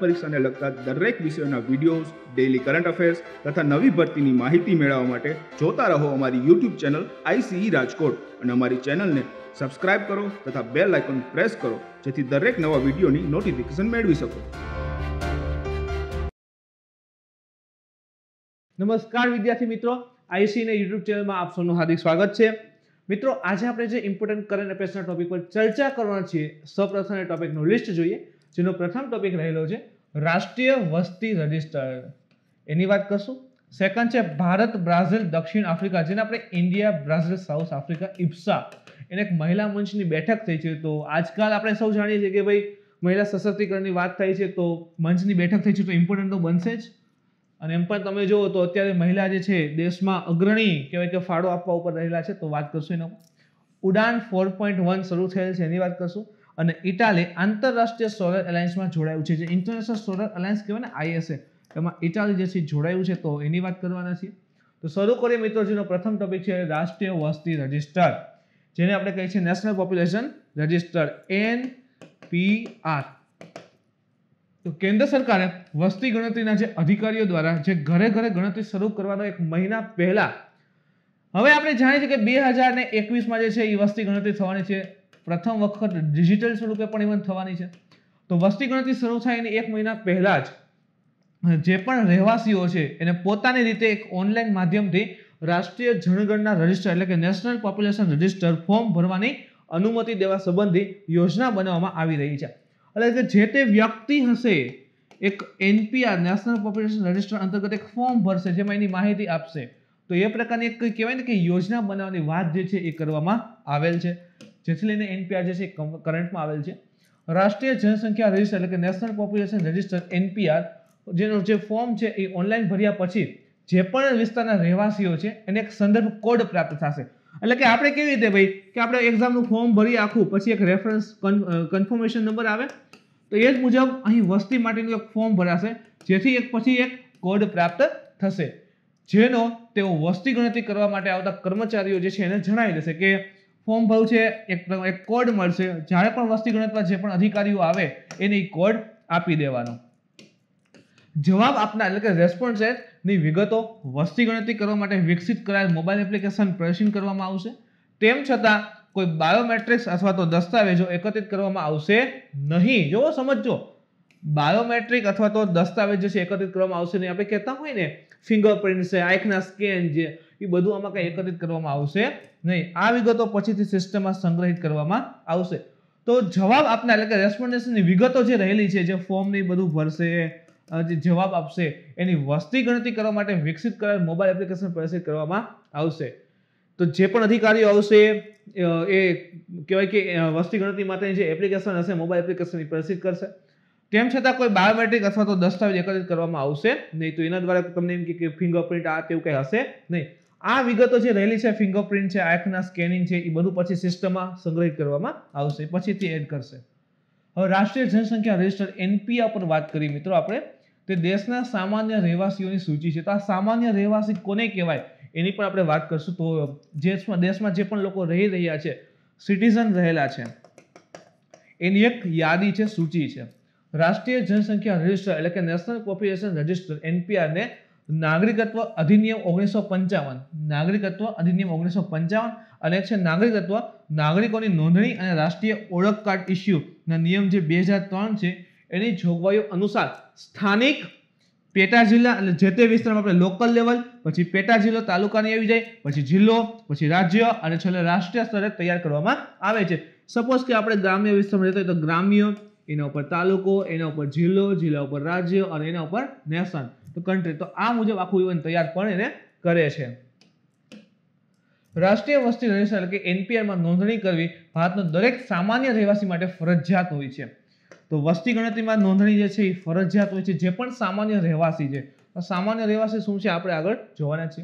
પરીક્ષાને લગતા દરેક વિષયોના વિડીયોઝ ડેઇલી કરંટ અફેર્સ તથા નવી ભરતીની માહિતી મેળવવા માટે જોતા રહો અમારી યુટ્યુબ ચેનલ આઈસીઈ રાજકોટ અને અમારી ચેનલને સબસ્ક્રાઇબ કરો તથા બેલ આઇકોન પ્રેસ કરો જેથી દરેક નવા વિડીયોની નોટિફિકેશન મેળવી શકો નમસ્કાર વિદ્યાર્થી મિત્રો આઈસીને યુટ્યુબ ચેનલમાં આપ સૌનું હાર્દિક સ્વાગત છે મિત્રો આજે આપણે જે ઇમ્પોર્ટન્ટ કરંટ અફેર્સના ટોપિક પર ચર્ચા કરવાના છીએ સૌપ્રથમ ટોપિકનું લિસ્ટ જોઈએ જેનો પ્રથમ ટોપિક રહેલો છે રાષ્ટ્રીય વસ્તી રજિસ્ટર એની વાત કરશું સેકન્ડ છે ભારત બ્રાઝિલ દક્ષિણ આફ્રિકા જેને આપણે India Brazil South Africa IBSA એને એક મહિલા મંચની બેઠક થઈ છે તો આજકાલ આપણે સૌ જાણીએ છીએ કે ભાઈ મહિલા સશક્તિકરણની વાત થાય છે તો મંચની બેઠક થઈ છે તો ઇમ્પોર્ટન્ટ તો બનશે જ અને એમ પણ તમે જુઓ તો અત્યારે મહિલા જે છે દેશમાં અગ્રણી કહેવાય કે ફાળો આપવા ઉપર રહેલા છે તો વાત કરશું એનો ઉડાન ફોર પોઈન્ટ વન શરૂ થયેલ છે એની વાત કરશું અને ઇટાલી આંતરરાષ્ટ્રીય સોલર એલાયન્સમાં જોડાયું છે જે ઇન્ટરનેશનલ સોલર અલાયન્સ કહેવાય ને આઈએસએ એમાં ઇટાલી જે છે જોડાયું છે તો એની વાત કરવાના છીએ તો શરૂ કરીએ મિત્રોજીનો પ્રથમ ટોપિક છે રાષ્ટ્રીય વસ્તી રજિસ્ટર જેને આપણે કહીએ છીએ national population register N P R તો કેન્દ્ર સરકારે વસ્તી ગણતરીના જે અધિકારીઓ દ્વારા જે ઘરે ઘરે ગણતરી શરૂ કરવાનો એક મહિના પહેલા હવે આપણે જાણીએ છીએ કે બે હજાર ને એકવીસમાં જે છે એ વસ્તી ગણતરી થવાની છે પ્રથમ વખત ડિજિટલ સ્વરૂપે પણ ઇવન થવાની છે તો વસ્તી ગણતરી શરૂ થાય એની એક મહિના પહેલાં જ જે પણ રહેવાસીઓ છે એને પોતાની રીતે એક ઓનલાઈન માધ્યમથી રાષ્ટ્રીય જનગણના રજિસ્ટર એટલે કે નેશનલ પોપ્યુલેશન રજિસ્ટર ફોર્મ ભરવાની અનુમતિ દેવા સંબંધી યોજના બનાવવામાં આવી રહી છે એટલે કે જે તે વ્યક્તિ હશે એક એનપીઆર નેશનલ પોપ્યુલેશન રજિસ્ટર અંતર્ગત એક ફોર્મ ભરશે જેમાં એની માહિતી આપશે તો એ પ્રકારની એક કહેવાય ને કે યોજના બનાવવાની વાત જે છે એ કરવામાં આવેલ છે જેથી લઈને એનપીઆર જે છે કરંટમાં આવેલ છે રાષ્ટ્રીય જનસંખ્યા રજિસ્ટર એટલે કે નેશનલ પોપ્યુલેશન રજિસ્ટર એનપીઆર જેનો જે ફોર્મ છે એ ઓનલાઈન ભર્યા પછી જે પણ વિસ્તારના રહેવાસીઓ છે એને એક સંદર્ભ કોડ પ્રાપ્ત થશે એટલે કે આપણે કેવી રીતે ભાઈ કે આપણે એક્ઝામનું ફોર્મ ભરી આખું પછી એક રેફરન્સ કન્ફર્મેશન નંબર આવે તો એ જ મુજબ અહીં વસ્તી માટેનું એક ફોર્મ ભરાશે જેથી એક પછી એક કોડ પ્રાપ્ત થશે જેનો તેઓ વસ્તી ગણતરી કરવા માટે આવતા કર્મચારીઓ જે છે એને જણાવી દેશે કે ફોર્મ ભરશે એક એક કોડ મળશે જ્યારે પણ વસ્તી ગણતરીમાં જે પણ અધિકારીઓ આવે એને કોડ આપી દેવાનો જવાબ આપનાર એટલે કે રેસ્પોન્સ ની વિગતો વસ્તી ગણતરી કરવા માટે વિકસિત કરાયેલ મોબાઈલ એપ્લિકેશન પ્રેસિંગ કરવામાં આવશે તેમ છતાં કોઈ બાયોમેટ્રિક્સ અથવા તો દસ્તાવેજો એકત્રિત કરવામાં આવશે નહીં જો સમજો બાયોમેટ્રિક અથવા તો દસ્તાવેજો છે એકત્રિત કરવામાં આવશે નહીં આપણે કહેતા હોય ને ફિંગરપ્રિન્ટ છે આંખના સ્કેન છે એ બધું આમાં કંઈ એકત્રિત કરવામાં આવશે નહીં આ વિગતો પછીથી સિસ્ટમમાં સંગ્રહિત કરવામાં આવશે તો જવાબ આપનાર એટલે કે રેસ્પોન્ડેશનની વિગતો જે રહેલી છે જે ફોર્મની બધું ભરશે જે જવાબ આપશે એની વસ્તી ગણતરી કરવા માટે વિકસિત કરેલ મોબાઈલ એપ્લિકેશન પ્રદર્શિત કરવામાં આવશે તો જે પણ અધિકારીઓ આવશે એ કહેવાય કે વસ્તી ગણતરી માટેની જે એપ્લિકેશન હશે મોબાઈલ એપ્લિકેશન પ્રદર્શિત કરશે તેમ છતાં કોઈ બાયોમેટ્રિક અથવા તો દસ્તાવેજ એકત્રિત કરવામાં આવશે નહીં તો એના દ્વારા તમને એમ કે ફિંગરપ્રિન્ટ આ તેવું કંઈ હશે નહીં આ વિગતો જે રહેલી છે ફિંગરપ્રિન્ટ છે આંખના સ્કેનિંગ છે એ બધું પછી સિસ્ટમમાં સંગ્રહિત કરવામાં આવશે પછી તે એડ કરશે હવે રાષ્ટ્રીય જનસંખ્યા રજિસ્ટર એનપીઆ પર વાત કરી મિત્રો આપણે તે દેશના સામાન્ય રહેવાસીઓની સૂચિ છે તો આ સામાન્ય રહેવાસી કોને કહેવાય એની પણ આપણે વાત કરશું તો દેશમાં દેશમાં જે પણ લોકો રહી રહ્યા છે સિટીઝન રહેલા છે એની એક યાદી છે સૂચિ છે રાષ્ટ્રીય જનસંખ્યા રજિસ્ટર એટલે કે નેશનલ પોપ્યુલેશન રજિસ્ટર એનપીઆરને નાગરિકત્વ અધિનિયમ ઓગણીસો પંચાવન નાગરિકત્વ અધિનિયમ ઓગણીસો પંચાવન અને છે નાગરિકત્વ નાગરિકોની નોંધણી અને રાષ્ટ્રીય ઓળખ કાર્ડ ઇસ્યુના નિયમ જે બે હજાર ત્રણ છે એની જોગવાઈઓ અનુસાર સ્થાનિક પેટા જિલ્લા એટલે જે તે વિસ્તારમાં આપણે લોકલ લેવલ પછી પેટા જિલ્લો તાલુકાની આવી જાય પછી જિલ્લો પછી રાજ્ય અને છેલ્લે રાષ્ટ્રીય સ્તરે તૈયાર કરવામાં આવે છે સપોઝ કે આપણે ગ્રામ્ય વિસ્તારમાં જતા તો ગ્રામ્ય એના ઉપર તાલુકો એના ઉપર જિલ્લો જિલ્લા ઉપર રાજ્ય અને એના ઉપર નેશન તો કન્ટ્રી તો આ મુજબ આખું ઇવન તૈયાર પણ એને કરે છે રાષ્ટ્રીય વસ્તી રજિસ્ટર એટલે કે એનપીઆરમાં નોંધણી કરવી ભારતનો દરેક સામાન્ય રહેવાસી માટે ફરજિયાત હોય છે તો વસ્તી ગણતરીમાં નોંધણી જે છે એ ફરજિયાત હોય છે જે પણ સામાન્ય રહેવાસી છે સામાન્ય રહેવાસી શું છે આપણે આગળ જોવાના છે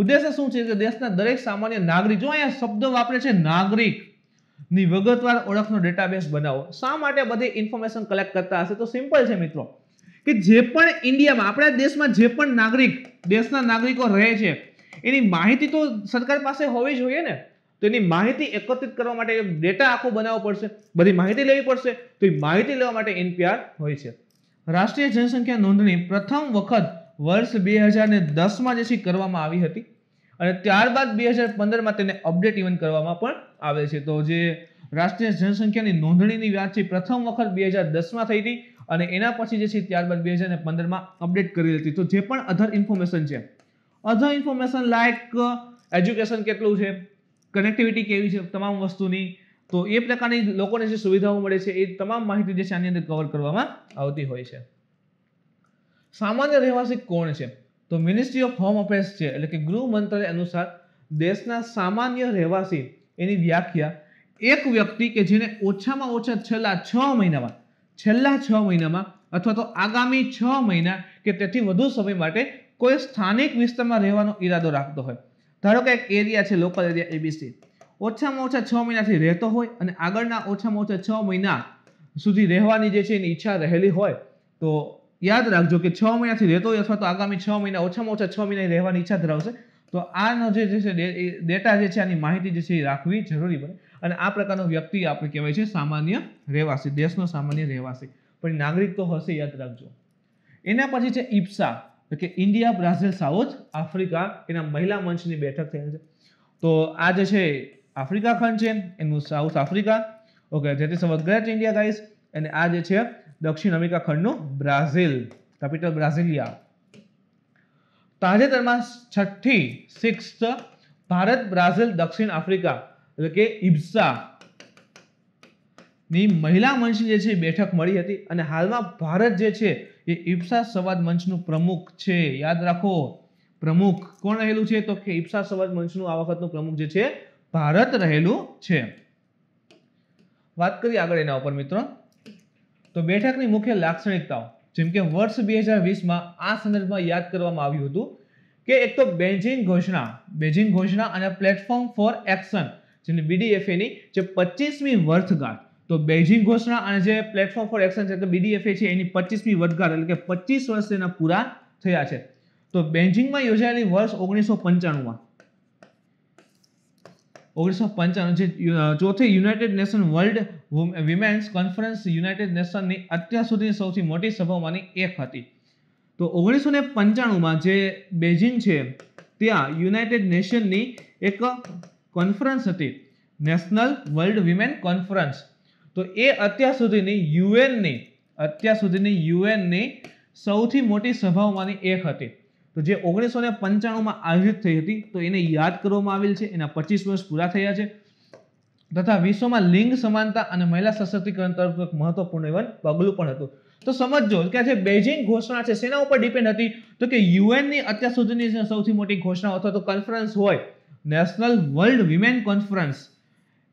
ઉદ્દેશ્ય શું છે કે દેશના દરેક સામાન્ય નાગરિક જો અહીંયા શબ્દ વાપરે છે નાગરિક ની વિગતવાર ઓળખનો ડેટાબેઝ બનાવો શા માટે બધી ઇન્ફોર્મેશન કલેક્ટ કરતા હશે તો સિમ્પલ છે મિત્રો કે જે પણ ઇન્ડિયામાં આપણા દેશમાં જે પણ નાગરિક દેશના નાગરિકો રહે છે એની માહિતી તો સરકાર પાસે હોવી જોઈએ ને તો એની માહિતી એકત્રિત કરવા માટે ડેટા આખો બનાવવો પડશે બધી માહિતી લેવી પડશે તો એ માહિતી લેવા માટે એનપીઆર હોય છે રાષ્ટ્રીય જનસંખ્યા નોંધણી પ્રથમ વખત વર્ષ બે હજાર ને દસમાં જેથી કરવામાં આવી હતી અને ત્યારબાદ બે હજાર પંદરમાં તેને અપડેટ ઇવન કરવામાં પણ આવે છે તો જે રાષ્ટ્રીય જનસંખ્યાની નોંધણીની વાત છે પ્રથમ વખત બે હજાર દસમાં થઈ હતી અને એના પછી જે છે ત્યારબાદ બે હજાર પંદરમાં અપડેટ કરી હતી તો જે પણ અધર ઇન્ફોર્મેશન છે અધર ઇન્ફોર્મેશન લાઇક એજ્યુકેશન કેટલું છે કનેક્ટિવિટી કેવી છે તમામ વસ્તુની તો એ પ્રકારની લોકોને જે સુવિધાઓ મળે છે એ તમામ માહિતી જે છે આની અંદર કવર કરવામાં આવતી હોય છે સામાન્ય રહેવાસી કોણ છે તો મિનિસ્ટ્રી ઓફ હોમ અફેર્સ છે એટલે કે ગૃહ મંત્રાલય અનુસાર દેશના સામાન્ય રહેવાસી એની વ્યાખ્યા એક વ્યક્તિ કે જેને ઓછામાં ઓછા છેલ્લા છ મહિનામાં છેલ્લા છ મહિનામાં અથવા તો આગામી છ મહિના કે તેથી વધુ સમય માટે કોઈ સ્થાનિક વિસ્તારમાં રહેવાનો ઈરાદો રાખતો હોય ધારો કે એક એરિયા છે લોકલ એરિયા એબીસી ઓછામાં ઓછા છ મહિનાથી રહેતો હોય અને આગળના ઓછામાં ઓછા છ મહિના સુધી રહેવાની જે છે એની ઈચ્છા રહેલી હોય તો યાદ રાખજો કે છ મહિનાથી રહેતો હોય અથવા તો આગામી છ મહિના ઓછામાં ઓછા છ મહિના રહેવાની ઈચ્છા ધરાવશે તો આનો જે છે ડેટા જે છે આની માહિતી જે છે એ રાખવી જરૂરી બને અને આ પ્રકારનો વ્યક્તિ આપણે કહેવાય છે સામાન્ય રહેવાસી દેશનો સામાન્ય રહેવાસી પણ નાગરિક તો હશે યાદ રાખજો એના પછી છે ઇપ્સા કે ઇન્ડિયા બ્રાઝિલ સાઉથ આફ્રિકા એના મહિલા મંચની બેઠક થયેલ છે તો આ જે છે આફ્રિકા ખંડ છે એનું સાઉથ આફ્રિકા ઓકે જેથી ઇઝ ગ્રેટ ઇન્ડિયા ગાઈઝ અને આ જે છે દક્ષિણ અમેરિકા ખંડનું બ્રાઝિલ કેપિટલ બ્રાઝિલિયા તાજેતરમાં છઠ્ઠી સિક્સ્થ ભારત બ્રાઝિલ દક્ષિણ આફ્રિકા એટલે કે ઇબ્સા ની મહિલા મંચ જે છે બેઠક મળી હતી અને હાલમાં ભારત જે છે એ ઇબ્સા સંવાદ મંચનું પ્રમુખ છે યાદ રાખો પ્રમુખ કોણ રહેલું છે તો કે ઇબ્સા સંવાદ મંચનું આ વખતનું પ્રમુખ જે છે ભારત રહેલું છે વાત કરીએ આગળ એના ઉપર મિત્રો તો બેઠકની મુખ્ય લાક્ષણિકતાઓ જેમ કે વર્ષ બે હજાર વીસમાં આ સંદર્ભમાં યાદ કરવામાં આવ્યું હતું કે એક તો બેજિંગ ઘોષણા બેજિંગ ઘોષણા અને પ્લેટફોર્મ ફોર એક્શન જેને બીડીએફએની જે પચીસમી વર્ષગાંઠ તો બેઇજિંગ ઘોષણા અને જે પ્લેટફોર્મ ફોર એક્શન છે કે બીડીએફએ છે એની પચીસમી વર્ષગાંઠ એટલે કે પચીસ વર્ષ તેના પૂરા થયા છે તો બેઇજિંગમાં યોજાયેલી વર્ષ ઓગણીસો પંચાણુંમાં ઓગણીસો પંચાણું જે ચોથી United Nation World Women's Conference United નેશનની અત્યાર સુધીની સૌથી મોટી સભામાંની એક હતી તો ઓગણીસો ને પંચાણુંમાં જે બેઇજિંગ છે ત્યાં યુનાઇટેડ નેશનની એક કોન્ફરન્સ હતી નેશનલ વર્લ્ડ વિમેન કોન્ફરન્સ તો એ અત્યાર સુધીની યુએનની અત્યાર સુધીની યુએનની સૌથી મોટી સભાઓમાંની એક હતી તો જે ઓગણીસો ને પંચાણુંમાં આયોજિત થઈ હતી તો એને યાદ કરવામાં આવેલ છે એના પચીસ વર્ષ પૂરા થયા છે તથા વિશ્વમાં લિંગ સમાનતા અને મહિલા સશક્તિકરણ તરફ એક મહત્વપૂર્ણ એવું પગલું પણ હતું તો સમજો કે જે બેઇજિંગ ઘોષણા છે સેના ઉપર ડિપેન્ડ હતી તો કે યુએનની અત્યાર સુધીની સૌથી મોટી ઘોષણા અથવા તો કોન્ફરન્સ હોય નેશનલ વર્લ્ડ વિમેન કોન્ફરન્સ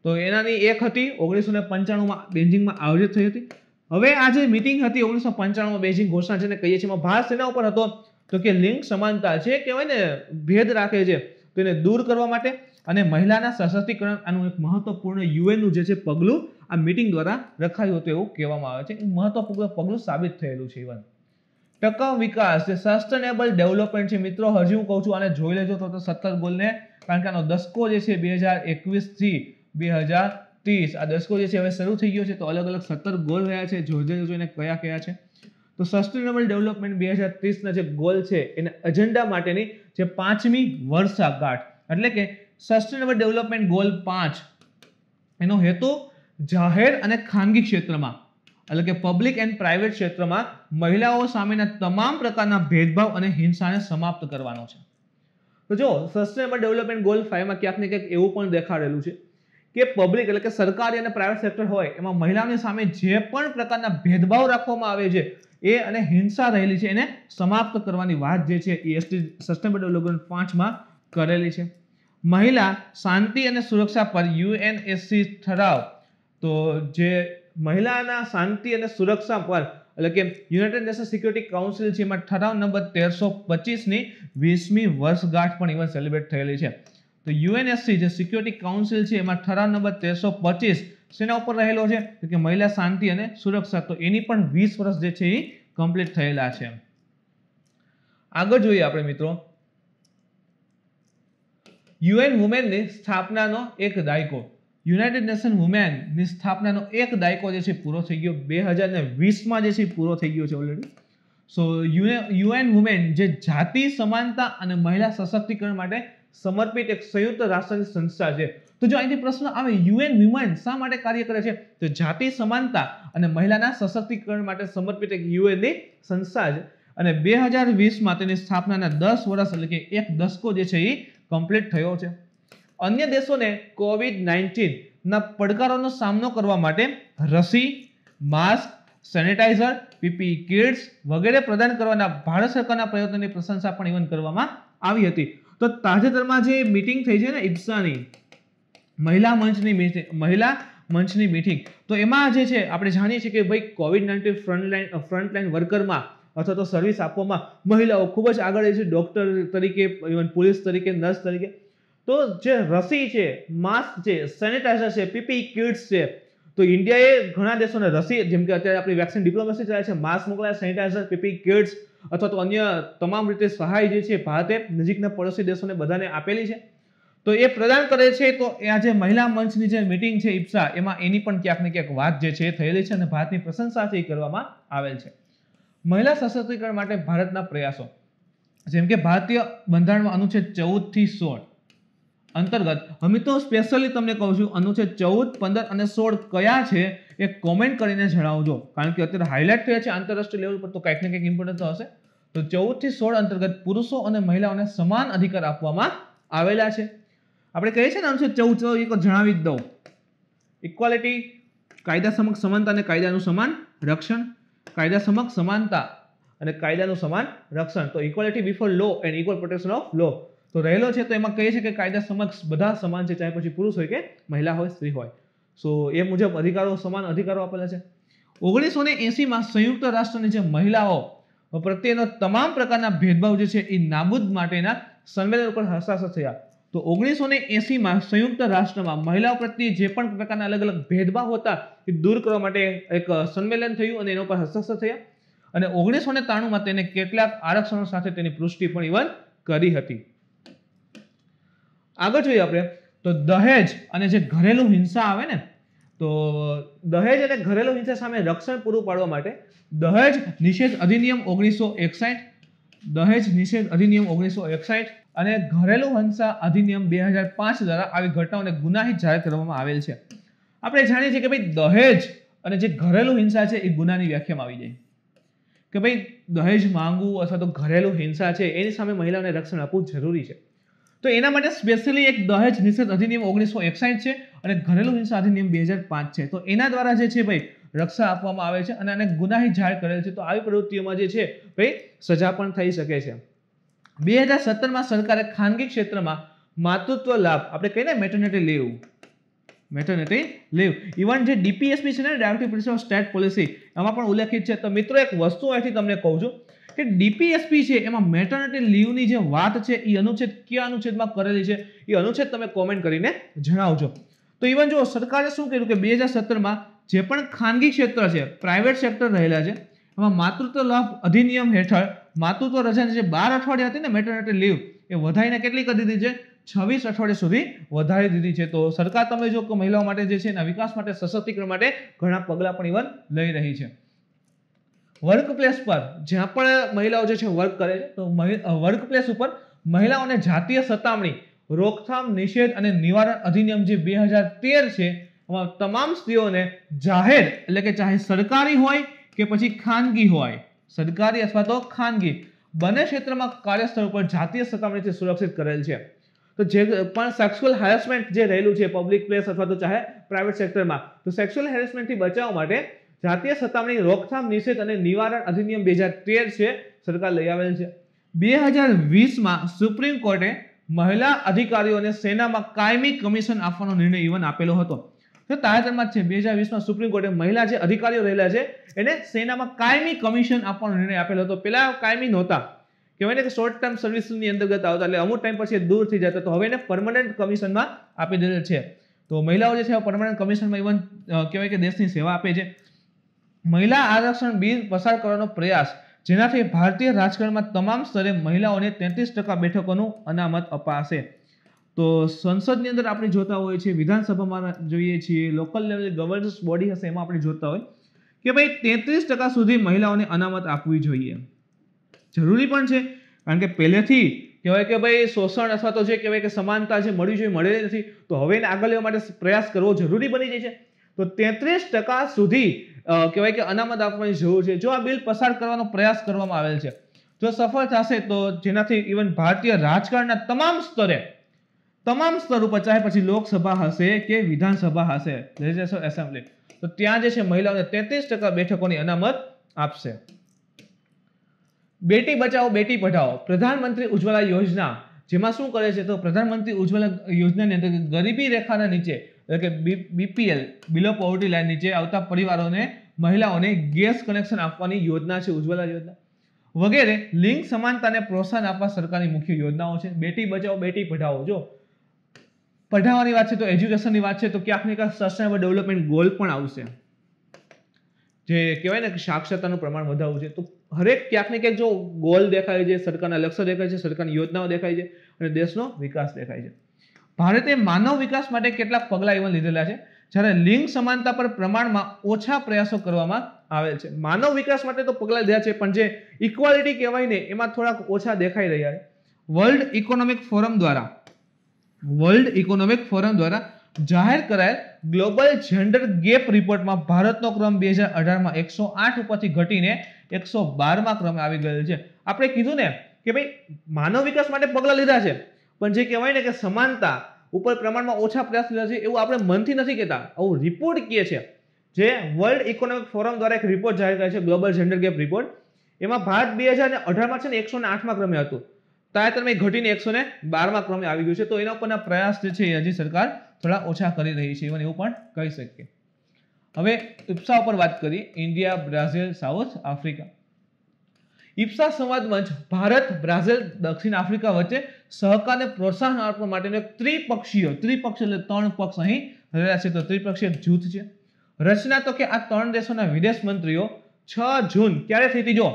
તો એનાની એક હતી ઓગણીસો ને પંચાણુંમાં બેન્જિંગમાં આયોજિત થઈ હતી હવે આ જે મિટિંગ હતી ઓગણીસો પંચાણુંમાં બેઝિંગ ઘોષણા જેને કહીએ છીએ એમાં ભાર સેના ઉપર હતો તો કે લિંગ સમાનતા છે કહેવાય ને ભેદ રાખે છે તો એને દૂર કરવા માટે અને મહિલાના સશક્તિકરણ આનું એક મહત્વપૂર્ણ યુએનનું જે છે પગલું આ મિટિંગ દ્વારા રખાયું હતું એવું કહેવામાં આવે છે મહત્વપૂર્ણ પગલું સાબિત થયેલું છે ઇવન ટકાઉ વિકાસ જે સસ્ટેનેબલ ડેવલપમેન્ટ છે મિત્રો હજી હું કહું છું આને જોઈ લેજો તો સત્તર ગોલને કારણ કે આનો દસકો જે છે બે હજાર એકવીસથી બે હજાર ત્રીસ આ દસકો જે છે હવે શરૂ થઈ ગયો છે તો અલગ અલગ સત્તર ગોલ રહ્યા છે જોઈ જોજે એને કયા કયા છે તો સસ્ટેનેબલ ડેવલપમેન્ટ બે હજાર ત્રીસના જે ગોલ છે એને એજન્ડા માટેની જે પાંચમી વર્ષાગાંઠ એટલે કે સસ્ટેનેબલ ડેવલપમેન્ટ ગોલ પાંચ એનો હેતુ જાહેર અને ખાનગી ક્ષેત્રમાં એટલે કે પબ્લિક એન્ડ પ્રાઇવેટ ક્ષેત્રમાં મહિલાઓ સામેના તમામ પ્રકારના ભેદભાવ અને હિંસાને સમાપ્ત કરવાનો છે તો જો સસ્ટેનેબલ ડેવલપમેન્ટ ગોલ ફાઈવમાં ક્યાંક ને ક્યાંક એવું પણ દેખાડેલું છે કે પબ્લિક એટલે કે સરકારી અને પ્રાઇવેટ સેક્ટર હોય એમાં મહિલાઓની સામે જે પણ પ્રકારના ભેદભાવ રાખવામાં આવે છે એ અને હિંસા રહેલી છે એને સમાપ્ત કરવાની વાત જે છે એસટી સસ્ટેનેબલ ડેવલપમેન્ટ પાંચમાં કરેલી છે મહિલા શાંતિ અને સુરક્ષા પર યુએનએસસી ઠરાવ તો જે મહિલાના શાંતિ અને સુરક્ષા પર એટલે કે યુનાઇટેડ નેશન સિક્યુરિટી કાઉન્સિલ છે એમાં ઠરાવ નંબર તેરસો પચીસની વીસમી વર્ષગાંઠ પણ ઇવન સેલિબ્રેટ થયેલી છે તો યુએનએસસી જે સિક્યુરિટી કાઉન્સિલ છે એમાં ઠરાવ નંબર તેરસો પચીસ શેના ઉપર રહેલો છે તો કે મહિલા શાંતિ અને સુરક્ષા તો એની પણ વીસ વર્ષ જે છે એ કમ્પ્લીટ થયેલા છે આગળ જોઈએ આપણે મિત્રો યુએન વુમેનની સ્થાપનાનો એક દાયકો યુનાઇટેડ નેશન વુમેનની સ્થાપનાનો એક દાયકો જે છે પૂરો થઈ ગયો બે હજાર ને વીસમાં જે છે પૂરો થઈ ગયો છે ઓલરેડી સો યુએન વુમેન જે જાતિ સમાનતા અને મહિલા સશક્તિકરણ માટે સમર્પિત એક સંયુક્ત રાષ્ટ્રની સંસ્થા છે તો જો અહીંથી પ્રશ્ન આવે યુએન વુમેન શા માટે કાર્ય કરે છે તો જાતિ સમાનતા અને મહિલાના સશક્તિકરણ માટે સમર્પિત એક યુએનની સંસ્થા છે અને બે હજાર વીસમાં તેની સ્થાપનાના દસ વર્ષ એટલે કે એક દસકો જે છે એ કમ્પ્લીટ થયો છે અન્ય દેશોને કોવિડ નાઇન્ટીનના પડકારોનો સામનો કરવા માટે રસી માસ્ક સેનિટાઈઝર પીપી કિટ્સ વગેરે પ્રદાન કરવાના ભારત સરકારના પ્રયત્નોની પ્રશંસા પણ ઇવન કરવામાં આવી હતી તો તાજેતરમાં જે મીટિંગ થઈ છે ને ઇપ્સાની મહિલા મંચની મિટિંગ મહિલા મંચની મીટિંગ તો એમાં જે છે આપણે જાણીએ છીએ કે ભાઈ કોવિડ નાઇન્ટીન ફ્રન્ટલાઈન ફ્રન્ટલાઈન વર્કરમાં અથવા તો સર્વિસ આપવામાં મહિલાઓ ખૂબ જ આગળ છે ડૉક્ટર તરીકે ઇવન પોલીસ તરીકે નર્સ તરીકે તો જે રસી છે માસ્ક છે સેનિટાઈઝર છે પીપી કિટ્સ છે તો ઇન્ડિયાએ ઘણા દેશોને રસી જેમ કે અત્યારે આપણી વેક્સિન ડિપ્લોમસી ચાલે છે માસ્ક મોકલાય સેનિટાઇઝર પીપી કિટ્સ અથવા તો અન્ય તમામ રીતે સહાય જે છે ભારતે નજીકના પડોશી દેશોને બધાને આપેલી છે તો એ પ્રદાન કરે છે તો આ જે મહિલા મંચની જે મિટિંગ છે ઇપ્સા એમાં એની પણ ક્યાંક ને ક્યાંક વાત જે છે થયેલી છે અને ભારતની પ્રશંસાથી કરવામાં આવેલ છે મહિલા સશક્તિકરણ માટે ભારતના પ્રયાસો જેમ કે ભારતીય બંધારણમાં અનુચ્છેદ ચૌદથી સોળ અંતર્ગત હું તો સ્પેશિયલી તમને કહું છું અનુચ્છેદ ચૌદ પંદર અને સોળ કયા છે એ કોમેન્ટ કરીને જણાવજો કારણ કે અત્યારે હાઇલાઇટ થયા છે આંતરરાષ્ટ્રીય લેવલ પર તો કંઈક ને કંઈક ઇમ્પોર્ટન્સ હશે તો ચૌદથી સોળ અંતર્ગત પુરુષો અને મહિલાઓને સમાન અધિકાર આપવામાં આવેલા છે આપણે કહીએ છીએ ને અનુચ્છેદ ચૌદ એક જણાવી જ દઉં ઇક્વાલિટી કાયદા સમક્ષ સમાનતા અને કાયદાનું સમાન રક્ષણ કાયદા સમક્ષ સમાનતા અને કાયદાનું સમાન રક્ષણ તો equality before law and equal protection of law તો રહેલો છે તો એમાં કહે છે કે કાયદા સમક્ષ બધા સમાન છે ચાહે પછી પુરુષ હોય કે મહિલા હોય સ્ત્રી હોય સો એ મુજબ અધિકારો સમાન અધિકારો આપેલા છે ઓગણીસો ને એંસીમાં સંયુક્ત રાષ્ટ્રની જે મહિલાઓ પ્રત્યેનો તમામ પ્રકારના ભેદભાવ જે છે એ નાબૂદ માટેના સંમેલન ઉપર હસ્તાક્ષર થયા તો ઓગણીસો ને એંસીમાં સંયુક્ત રાષ્ટ્રમાં મહિલાઓ પ્રત્યે જે પણ પ્રકારના અલગ અલગ ભેદભાવ હતા એ દૂર કરવા માટે એક સંમેલન થયું અને એના ઉપર હસ્તાક્ષર થયા અને ઓગણીસો ને ત્રાણુંમાં તેને કેટલાક આરક્ષણો સાથે તેની પુષ્ટિ પણ ઇવન કરી હતી આગળ જોઈએ આપણે તો દહેજ અને જે ઘરેલું હિંસા આવે ને તો દહેજ અને ઘરેલું હિંસા સામે રક્ષણ પૂરું પાડવા માટે દહેજ નિષેધ અધિનિયમ ઓગણીસો એકસાઠ દહેજ નિષેધ અધિનિયમ ઓગણીસો એકસાઠ અને ઘરેલું હિંસા અધિનિયમ બે હજાર પાંચ દ્વારા આવી ઘટનાઓને ગુનાહિત જાહેર કરવામાં આવેલ છે આપણે જાણીએ છીએ કે ભાઈ દહેજ અને જે ઘરેલું હિંસા છે એ ગુનાની વ્યાખ્યામાં આવી જાય કે ભાઈ દહેજ માંગવું અથવા તો ઘરેલું હિંસા છે એની સામે મહિલાઓને રક્ષણ આપવું જરૂરી છે તો એના માટે સ્પેશિયલી એક દહેજ નિષેધ અધિનિયમ ઓગણીસો એકસાઠ છે અને ઘરેલુ હિંસા અધિનિયમ બે હજાર પાંચ છે તો એના દ્વારા જે છે ભાઈ રક્ષા આપવામાં આવે છે અને આને ગુનાહી જાહેર કરેલ છે તો આવી પ્રવૃત્તિઓમાં જે છે ભાઈ સજા પણ થઈ શકે છે બે હજાર સત્તરમાં સરકારે ખાનગી ક્ષેત્રમાં માતૃત્વ લાભ આપણે કહીએ ને maternity leave maternity leave even જે ડીપીએસપી છે ને ડાયરેક્ટિવ પ્રિન્સિપલ સ્ટેટ પોલિસી એમાં પણ ઉલ્લેખિત છે તો મિત્રો એક વસ્તુ અહીંથી તમને કહું છું કે ડીપીએસપી છે એમાં મેટર્નિટી લીવની જે વાત છે એ અનુચ્છેદ કયા અનુચ્છેદમાં કરેલી છે એ અનુચ્છેદ તમે કોમેન્ટ કરીને જણાવજો તો ઇવન જો સરકારે શું કર્યું કે બે હજાર સત્તરમાં જે પણ ખાનગી ક્ષેત્ર છે પ્રાઇવેટ સેક્ટર રહેલા છે એમાં માતૃત્વ લાભ અધિનિયમ હેઠળ માતૃત્વ રજાની જે બાર અઠવાડિયા હતી ને મેટર્નિટી લીવ એ વધારીને કેટલી કરી દીધી છે છવ્વીસ અઠવાડિયા સુધી વધારી દીધી છે તો સરકાર તમે જો કે મહિલાઓ માટે જે છે એના વિકાસ માટે સશક્તિકરણ માટે ઘણા પગલાં પણ ઇવન લઈ રહી છે વર્ક પ્લેસ પર જ્યાં પણ મહિલાઓ જે છે વર્ક કરે છે તો વર્ક પ્લેસ ઉપર મહિલાઓને જાતીય સતામણી રોકથામ નિષેધ અને નિવારણ અધિનિયમ જે બે હજાર તેર છે એમાં તમામ સ્ત્રીઓને જાહેર એટલે કે ચાહે સરકારી હોય કે પછી ખાનગી હોય સરકારી અથવા તો ખાનગી બંને ક્ષેત્રમાં કાર્યસ્થળ ઉપર જાતીય સતામણીથી સુરક્ષિત કરેલ છે તો જે પણ સેક્સ્યુઅલ હેરેસમેન્ટ જે રહેલું છે પબ્લિક પ્લેસ અથવા તો ચાહે પ્રાઇવેટ સેક્ટરમાં તો સેક્સ્યુઅલ હેરેસમેન્ટથી બચાવવા માટે જાતીય સતામણી રોકથામ નિષેધ અને નિવારણ અધિનિયમ બે હજાર તેર છે સરકાર લઈ આવેલ છે બે હજાર વીસમાં સુપ્રીમ કોર્ટે મહિલા અધિકારીઓને સેનામાં કાયમી કમિશન આપવાનો નિર્ણય ઇવન આપેલો હતો તો તાજેતરમાં છે બે હજાર વીસમાં સુપ્રીમ કોર્ટે મહિલા જે અધિકારીઓ રહેલા છે એને સેનામાં કાયમી કમિશન આપવાનો નિર્ણય આપેલો હતો પહેલાં કાયમી નહોતા કહેવાય ને કે શોર્ટ ટર્મ સર્વિસની અંતર્ગત આવતા એટલે અમુક ટાઈમ પછી દૂર થઈ જતા તો હવે એને પરમનન્ટ કમિશનમાં આપી દીધેલ છે તો મહિલાઓ જે છે પરમનન્ટ કમિશનમાં ઇવન કહેવાય કે દેશની સેવા આપે છે મહિલા આરક્ષણ બિલ પસાર કરવાનો પ્રયાસ જેનાથી ભારતીય રાજકારણમાં તમામ સ્તરે મહિલાઓને તેત્રીસ ટકા બેઠકોનું અનામત અપાશે તો સંસદની અંદર આપણે જોતા હોઈએ છીએ વિધાનસભામાં જોઈએ છીએ લોકલ લેવલે ગવર્નન્સ બોડી હશે એમાં આપણે જોતા હોય કે ભાઈ તેત્રીસ ટકા સુધી મહિલાઓને અનામત આપવી જોઈએ જરૂરી પણ છે કારણ કે પહેલેથી કહેવાય કે ભાઈ શોષણ અથવા તો જે કહેવાય કે સમાનતા જે મળવી જોઈએ મળેલી નથી તો હવે એને આગળ લેવા માટે પ્રયાસ કરવો જરૂરી બની જાય છે તો તેત્રીસ ટકા સુધી કહેવાય કે અનામત આપવાની જરૂર છે જો આ બિલ પસાર કરવાનો પ્રયાસ કરવામાં આવેલ છે જો સફળ થશે તો જેનાથી ઇવન ભારતીય રાજકારણના તમામ સ્તરે તમામ સ્તર ઉપર ચાહે પછી લોકસભા હશે કે વિધાનસભા હશે લેજિસ્લેટિવ એસેમ્બલી તો ત્યાં જે છે મહિલાઓને તેત્રીસ ટકા બેઠકોની અનામત આપશે બેટી બચાવો બેટી પઢાઓ પ્રધાનમંત્રી ઉજ્જવલા યોજના જેમાં શું કરે છે તો પ્રધાનમંત્રી ઉજ્જવલા યોજનાની અંદર ગરીબી રેખાના નીચે એટલે કે બીપીએલ બિલો પોવર્ટી લાઇન નીચે આવતા પરિવારોને મહિલાઓને ગેસ કનેક્શન આપવાની યોજના છે ઉજ્જવલા યોજના વગેરે લિંગ સમાનતાને પ્રોત્સાહન આપવા સરકારની મુખ્ય યોજનાઓ છે બેટી બચાવો બેટી પઢાઓ જો પઢાવવાની વાત છે તો એજ્યુકેશનની વાત છે તો ક્યાંક ને ક્યાંક સસ્ટેનેબલ ડેવલપમેન્ટ ગોલ પણ આવશે જે કહેવાય ને કે સાક્ષરતાનું પ્રમાણ વધારવું છે તો હરેક ક્યાંક ને ક્યાંક જો ગોલ દેખાય છે સરકારના લક્ષ્ય દેખાય છે સરકારની યોજનાઓ દેખાય છે અને દેશનો વિકાસ દેખાય છે ભારતે માનવ વિકાસ માટે કેટલાક પગલાં ઇવન લીધેલા છે જ્યારે લિંગ સમાનતા પર પ્રમાણમાં ઓછા પ્રયાસો કરવામાં આવેલ છે માનવ વિકાસ માટે તો પગલાં લીધા છે પણ જે ઇક્વાલિટી કહેવાય ને એમાં થોડાક ઓછા દેખાઈ રહ્યા છે વર્લ્ડ ઇકોનોમિક ફોરમ દ્વારા વર્લ્ડ ઇકોનોમિક ફોરમ દ્વારા જાહેર કરાયેલ ગ્લોબલ જેન્ડર ગેપ રિપોર્ટમાં ભારતનો ક્રમ બે હજાર અઢારમાં એકસો આઠ ઉપરથી ઘટીને એકસો બારમાં ક્રમે આવી ગયેલ છે આપણે કીધું ને કે ભાઈ માનવ વિકાસ માટે પગલાં લીધા છે પણ જે કહેવાય ને કે સમાનતા ઉપર પ્રમાણમાં ઓછા પ્રયાસ થયા છે એવું આપણે મનથી નથી કહેતા આવું રિપોર્ટ કહે છે જે વર્લ્ડ ઇકોનોમિક ફોરમ દ્વારા એક રિપોર્ટ જાહેર કરે છે ગ્લોબલ જેન્ડર ગેપ રિપોર્ટ એમાં ભારત બે હજાર અઢારમાં છે ને એકસો ને આઠમાં ક્રમે હતું તાજેતરમાં ઘટીને એકસો ને બારમાં ક્રમે આવી ગયું છે તો એના ઉપરના પ્રયાસ જે છે હજી સરકાર થોડા ઓછા કરી રહી છે ઇવન એવું પણ કહી શકીએ હવે ઉપસા ઉપર વાત કરી India Brazil South Africa IBSA સંવાદ મંચ ભારત બ્રાઝિલ દક્ષિણ આફ્રિકા વચ્ચે સહકારને પ્રોત્સાહન આપવા માટેનો એક ત્રિપક્ષીય ત્રિપક્ષ એટલે ત્રણ પક્ષ અહીં રહેલા છે તો ત્રિપક્ષીય જૂથ છે રચના તો કે આ ત્રણ દેશોના વિદેશ મંત્રીઓ છ જૂન ક્યારે થઈ હતી જો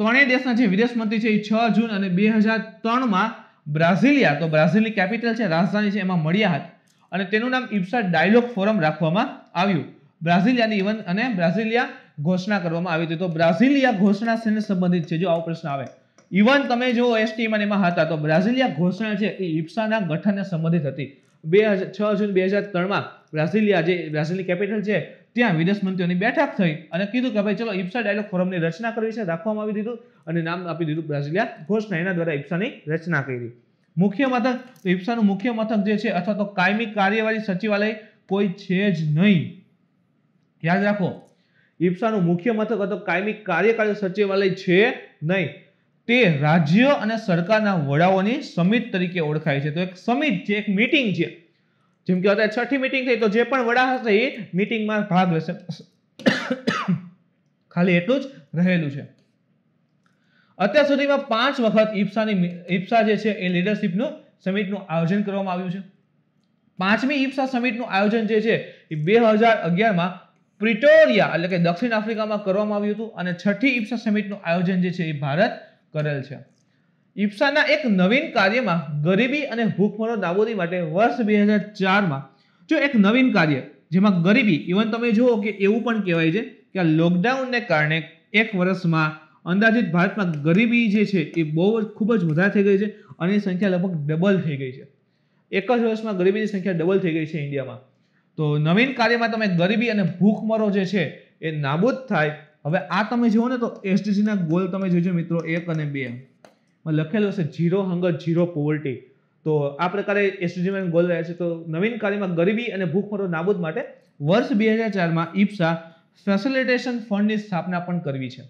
ત્રણેય દેશના જે વિદેશ મંત્રી છે એ છ જૂન અને બે હજાર ત્રણમાં બ્રાઝિલિયા તો બ્રાઝિલની કેપિટલ છે રાજધાની છે એમાં મળ્યા હતા અને તેનું નામ ઇપ્સા ડાયલોગ ફોરમ રાખવામાં આવ્યું બ્રાઝિલિયાની ઇવન અને બ્રાઝિલિયા ઘોષણા કરવામાં આવી હતી તો બ્રાઝિલિયા ઘોષણા શેને સંબંધિત છે જો આવો પ્રશ્ન આવે ઇવન તમે જો એસટીમાં એમાં હતા તો બ્રાઝિલિયા ઘોષણા છે એ ઇપ્સાના ગઠનને સંબંધિત હતી બે હજાર છ જૂન બે હજાર ત્રણમાં બ્રાઝિલિયા જે બ્રાઝિલની કેપિટલ છે ત્યાં વિદેશ મંત્રીઓની બેઠક થઈ અને કીધું કે ભાઈ ચલો ઇપ્સા ડાયલોગ ફોરમની રચના કરી છે રાખવામાં આવી દીધું અને નામ આપી દીધું બ્રાઝિલિયા ઘોષણા એના દ્વારા ઇપ્સાની રચના કરી મુખ્ય મથક તો ઇપ્સાનું મુખ્ય મથક જે છે અથવા તો કાયમી કાર્યવાહી સચિવાલય કોઈ છે જ નહીં યાદ રાખો ઇપ્સાનું મુખ્ય મથક અથવા કાયમી કાર્યકારી સચિવાલય છે નહીં તે રાજ્ય અને સરકારના વડાઓની સમિત તરીકે ઓળખાય છે તો એક સમિત છે એક મિટિંગ છે જેમ કે અત્યારે છઠ્ઠી મિટિંગ થઈ તો જે પણ વડા હશે એ મિટિંગમાં ભાગ લેશે ખાલી એટલું જ રહેલું છે અત્યાર સુધીમાં પાંચ વખત ઇપ્સાની ઇપ્સા જે છે એ લીડરશિપનું સમિટનું આયોજન કરવામાં આવ્યું છે પાંચમી ઇપ્સા સમિટનું આયોજન જે છે એ બે હજાર અગિયારમાં પ્રિટોરિયા એટલે કે દક્ષિણ આફ્રિકામાં કરવામાં આવ્યું હતું અને છઠ્ઠી ઇપ્સા સમિટનું આયોજન જે છે એ ભારત કરેલ છે ઇપ્સાના એક નવીન કાર્યમાં ગરીબી અને ભૂખમરો નાબૂદી માટે વર્ષ બે હજાર ચારમાં જો એક નવીન કાર્ય જેમાં ગરીબી ઇવન તમે જુઓ કે એવું પણ કહેવાય છે કે આ લોકડાઉનને કારણે એક વર્ષમાં અંદાજિત ભારતમાં ગરીબી જે છે એ બહુ જ ખૂબ જ વધારે થઈ ગઈ છે અને સંખ્યા લગભગ ડબલ થઈ ગઈ છે એક જ વર્ષમાં ગરીબીની સંખ્યા ડબલ થઈ ગઈ છે ઇન્ડિયામાં તો નવીન કાર્યમાં તમે ગરીબી અને ભૂખમરો જે છે એ નાબૂદ થાય હવે આ તમે જુઓ ને તો એસડીજીના ગોલ તમે જોજો મિત્રો એક અને બે લખેલું છે ઝીરો હંગર ઝીરો પોવર્ટી તો આ પ્રકારે એસડીજીમાં ગોલ રહ્યા છે તો નવીન કાર્યમાં ગરીબી અને ભૂખમરો નાબૂદ માટે વર્ષ બે હજાર ચારમાં ઇપ્સા ફેસિલિટેશન ફંડની સ્થાપના પણ કરવી છે